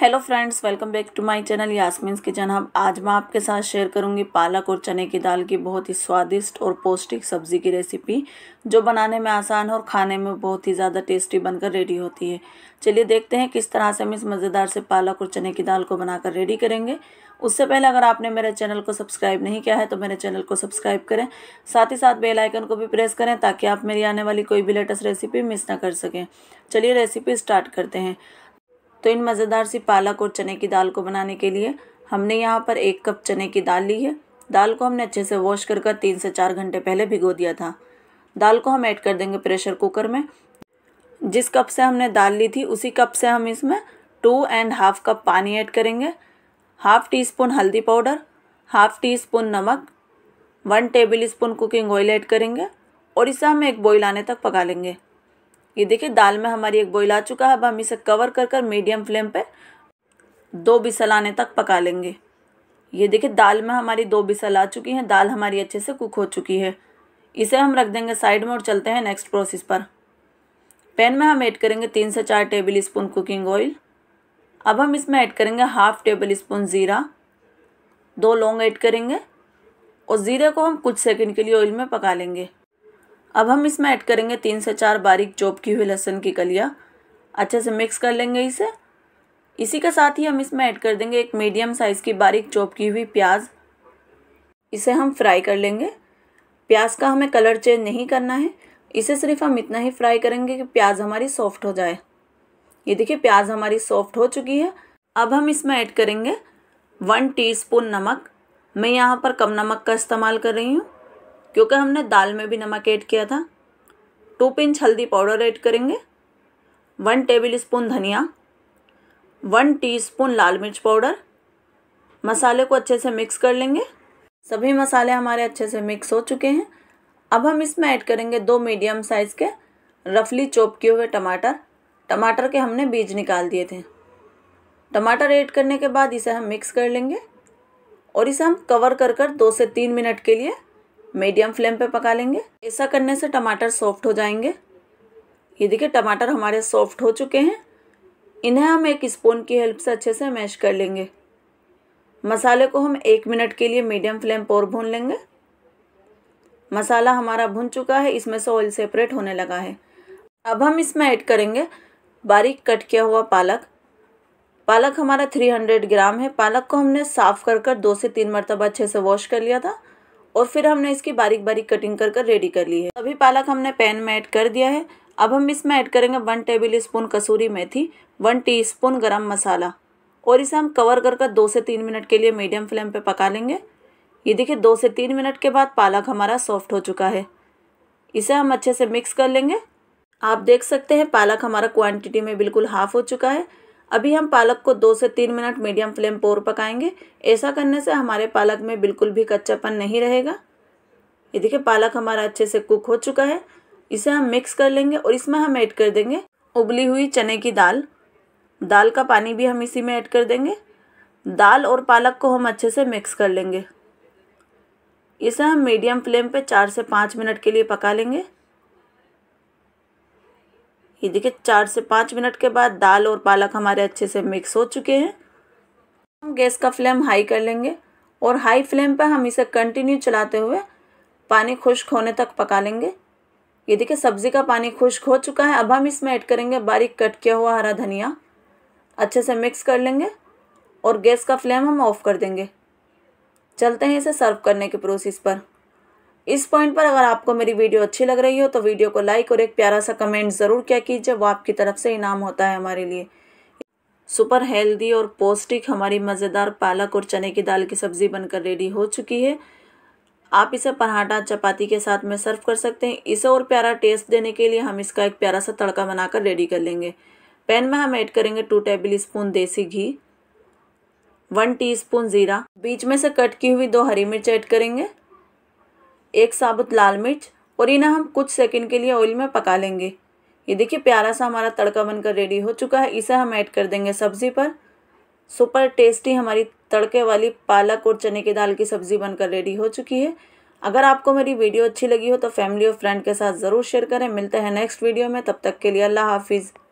hello friends welcome back to my channel Yasmeen kitchen hub आज मैं आपके साथ शेयर करूंगी पालक और चने की दाल की बहुत ही स्वादिष्ट और पौष्टिक सब्जी की रेसिपी जो बनाने में आसान और खाने में बहुत ही ज़्यादा टेस्टी बनकर रेडी होती है चलिए देखते हैं किस तरह से हम इस मज़ेदार से पालक और चने की दाल को बनाकर रेडी करेंगे उससे पहले अगर आपने मेरे चैनल को सब्सक्राइब नहीं किया है तो मेरे चैनल को सब्सक्राइब करें साथ ही साथ बेल आइकन को भी प्रेस करें ताकि आप मेरी आने वाली कोई भी लेटेस्ट रेसिपी मिस ना कर सकें चलिए रेसिपी स्टार्ट करते हैं तो इन मज़ेदार सी पालक और चने की दाल को बनाने के लिए हमने यहाँ पर एक कप चने की दाल ली है दाल को हमने अच्छे से वॉश कर कर तीन से चार घंटे पहले भिगो दिया था दाल को हम ऐड कर देंगे प्रेशर कुकर में जिस कप से हमने दाल ली थी उसी कप से हम इसमें टू एंड हाफ कप पानी ऐड करेंगे हाफ टी स्पून हल्दी पाउडर हाफ टी स्पून नमक one tablespoon cooking oil add करेंगे और इसे हम एक बॉईल आने तक पका लेंगे ये देखिए दाल में हमारी एक बॉईल आ चुका है अब हम इसे कवर कर कर मीडियम फ्लेम पे दो बिसल आने तक पका लेंगे ये देखिए दाल में हमारी दो बिसल आ चुकी हैं दाल हमारी अच्छे से कुक हो चुकी है इसे हम रख देंगे साइड में और चलते हैं नेक्स्ट प्रोसेस पर पैन में हम ऐड करेंगे तीन से चार टेबल स्पून कुकिंग ऑयल अब हम इसमें ऐड करेंगे हाफ टेबल स्पून ज़ीरा दो लौंग ऐड करेंगे और ज़ीरे को हम कुछ सेकंड के लिए ऑयल में पका लेंगे अब हम इसमें ऐड करेंगे तीन से चार बारीक चौप की हुई लहसुन की कलियाँ अच्छे से मिक्स कर लेंगे इसे इसी के साथ ही हम इसमें ऐड कर देंगे एक मीडियम साइज़ की बारीक चौप की हुई प्याज इसे हम फ्राई कर लेंगे प्याज का हमें कलर चेंज नहीं करना है इसे सिर्फ हम इतना ही फ्राई करेंगे कि प्याज हमारी सॉफ्ट हो जाए ये देखिए प्याज हमारी सॉफ्ट हो चुकी है अब हम इसमें ऐड करेंगे वन टीस्पून नमक मैं यहाँ पर कम नमक का इस्तेमाल कर रही हूँ क्योंकि हमने दाल में भी नमक ऐड किया था टू पिंच हल्दी पाउडर ऐड करेंगे वन टेबल स्पून धनिया वन टीस्पून लाल मिर्च पाउडर मसाले को अच्छे से मिक्स कर लेंगे सभी मसाले हमारे अच्छे से मिक्स हो चुके हैं अब हम इसमें ऐड करेंगे दो मीडियम साइज़ के रफली चॉप किए हुए टमाटर टमाटर के हमने बीज निकाल दिए थे टमाटर ऐड करने के बाद इसे हम मिक्स कर लेंगे और इसे हम कवर कर कर दो से तीन मिनट के लिए मीडियम फ्लेम पे पका लेंगे ऐसा करने से टमाटर सॉफ्ट हो जाएंगे ये देखिए टमाटर हमारे सॉफ्ट हो चुके हैं इन्हें हम एक स्पून की हेल्प से अच्छे से मैश कर लेंगे मसाले को हम एक मिनट के लिए मीडियम फ्लेम पर भून लेंगे मसाला हमारा भुन चुका है इसमें से ऑयल सेपरेट होने लगा है अब हम इसमें ऐड करेंगे बारीक कट किया हुआ पालक पालक हमारा 300 ग्राम है पालक को हमने साफ़ कर कर दो से तीन मरतबा अच्छे से वॉश कर लिया था और फिर हमने इसकी बारीक बारीक कटिंग कर कर रेडी कर ली है अभी पालक हमने पैन में ऐड कर दिया है अब हम इसमें ऐड करेंगे वन टेबल स्पून कसूरी मेथी वन टी स्पून गर्म मसाला और इसे हम कवर कर कर दो से तीन मिनट के लिए मीडियम फ्लेम पर पका लेंगे ये देखिए दो से तीन मिनट के बाद पालक हमारा सॉफ्ट हो चुका है इसे हम अच्छे से मिक्स कर लेंगे आप देख सकते हैं पालक हमारा क्वांटिटी में बिल्कुल हाफ हो चुका है अभी हम पालक को दो से तीन मिनट मीडियम फ्लेम पर पकाएंगे ऐसा करने से हमारे पालक में बिल्कुल भी कच्चापन नहीं रहेगा ये देखिए पालक हमारा अच्छे से कुक हो चुका है इसे हम मिक्स कर लेंगे और इसमें हम ऐड कर देंगे उबली हुई चने की दाल दाल का पानी भी हम इसी में ऐड कर देंगे दाल और पालक को हम अच्छे से मिक्स कर लेंगे इसे हम मीडियम फ्लेम पे चार से पाँच मिनट के लिए पका लेंगे ये देखिए चार से पाँच मिनट के बाद दाल और पालक हमारे अच्छे से मिक्स हो चुके हैं हम गैस का फ्लेम हाई कर लेंगे और हाई फ्लेम पर हम इसे कंटिन्यू चलाते हुए पानी खुश्क होने तक पका लेंगे ये देखिए सब्ज़ी का पानी खुश्क हो चुका है अब हम इसमें ऐड करेंगे बारीक कट किया हुआ हरा धनिया अच्छे से मिक्स कर लेंगे और गैस का फ्लेम हम ऑफ़ कर देंगे चलते हैं इसे सर्व करने के प्रोसेस पर इस पॉइंट पर अगर आपको मेरी वीडियो अच्छी लग रही हो तो वीडियो को लाइक और एक प्यारा सा कमेंट ज़रूर क्या कीजिए वो आपकी तरफ से इनाम होता है हमारे लिए सुपर हेल्दी और पौष्टिक हमारी मज़ेदार पालक और चने की दाल की सब्ज़ी बनकर रेडी हो चुकी है आप इसे पराठा चपाती के साथ में सर्व कर सकते हैं इसे और प्यारा टेस्ट देने के लिए हम इसका एक प्यारा सा तड़का बनाकर रेडी कर लेंगे पैन में हम ऐड करेंगे टू टेबल स्पून देसी घी वन टीस्पून ज़ीरा बीच में से कट की हुई दो हरी मिर्च ऐड करेंगे एक साबुत लाल मिर्च और इन्हें हम कुछ सेकंड के लिए ऑयल में पका लेंगे ये देखिए प्यारा सा हमारा तड़का बनकर रेडी हो चुका है इसे हम ऐड कर देंगे सब्ज़ी पर सुपर टेस्टी हमारी तड़के वाली पालक और चने की दाल की सब्ज़ी बनकर रेडी हो चुकी है अगर आपको मेरी वीडियो अच्छी लगी हो तो फैमिली और फ्रेंड के साथ ज़रूर शेयर करें मिलते हैं नेक्स्ट वीडियो में तब तक के लिए अल्लाह हाफिज़